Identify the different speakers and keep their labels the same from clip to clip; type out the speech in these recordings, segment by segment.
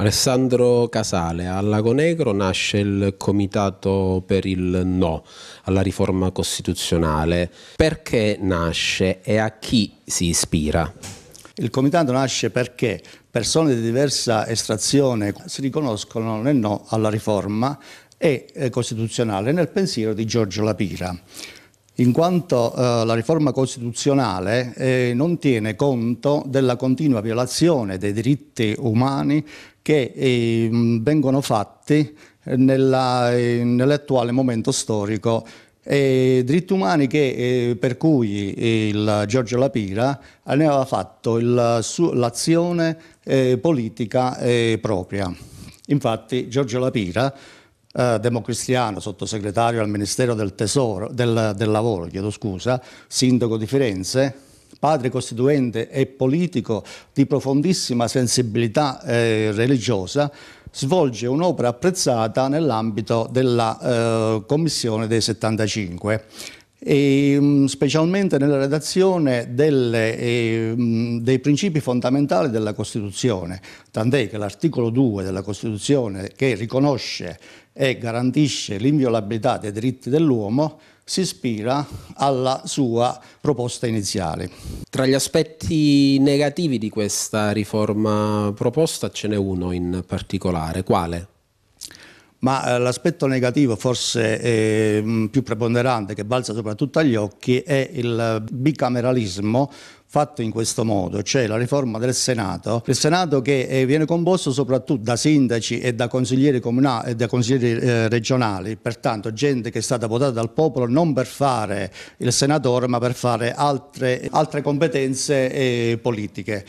Speaker 1: Alessandro Casale, a Lago Negro nasce il Comitato per il No alla riforma costituzionale. Perché nasce e a chi si ispira?
Speaker 2: Il comitato nasce perché persone di diversa estrazione si riconoscono nel no alla riforma e eh, costituzionale nel pensiero di Giorgio Lapira in quanto eh, la riforma costituzionale eh, non tiene conto della continua violazione dei diritti umani che eh, vengono fatti eh, eh, nell'attuale momento storico. diritti umani che, eh, per cui il Giorgio Lapira ne aveva fatto l'azione politica propria. Infatti Giorgio Lapira eh, democristiano, sottosegretario al Ministero del, Tesoro, del, del Lavoro, chiedo scusa, sindaco di Firenze, padre costituente e politico di profondissima sensibilità eh, religiosa, svolge un'opera apprezzata nell'ambito della eh, Commissione dei 75 e, ehm, specialmente nella redazione delle, eh, dei principi fondamentali della Costituzione, tant'è che l'articolo 2 della Costituzione che riconosce e garantisce l'inviolabilità dei
Speaker 1: diritti dell'uomo si ispira alla sua proposta iniziale. Tra gli aspetti negativi di questa riforma proposta ce n'è uno in particolare, quale? ma eh, l'aspetto negativo forse eh,
Speaker 2: mm, più preponderante che balza soprattutto agli occhi è il bicameralismo fatto in questo modo, cioè la riforma del Senato, il Senato che eh, viene composto soprattutto da sindaci e da consiglieri comunali e da consiglieri eh, regionali, pertanto gente che è stata votata dal popolo non per fare il senatore ma per fare altre, altre competenze eh, politiche.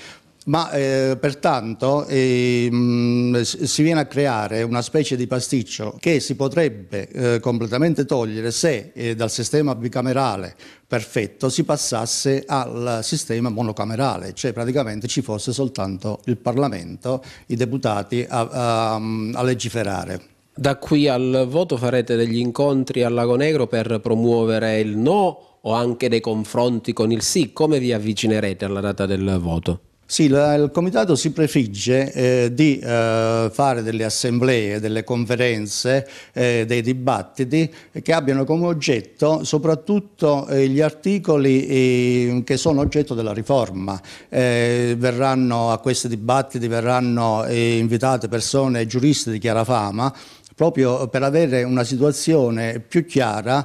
Speaker 2: Ma eh, pertanto eh, mh, si viene a creare una specie di pasticcio che si potrebbe eh, completamente togliere se eh, dal sistema bicamerale perfetto si passasse al sistema monocamerale, cioè praticamente ci fosse soltanto il Parlamento, i deputati
Speaker 1: a, a, a legiferare. Da qui al voto farete degli incontri al Lago Negro per promuovere il no o anche dei confronti con il sì? Come vi avvicinerete alla data del voto?
Speaker 2: Sì, il Comitato si prefigge eh, di eh, fare delle assemblee, delle conferenze, eh, dei dibattiti che abbiano come oggetto soprattutto eh, gli articoli eh, che sono oggetto della riforma. Eh, verranno a questi dibattiti verranno invitate persone giuristi di chiara fama proprio per avere una situazione più chiara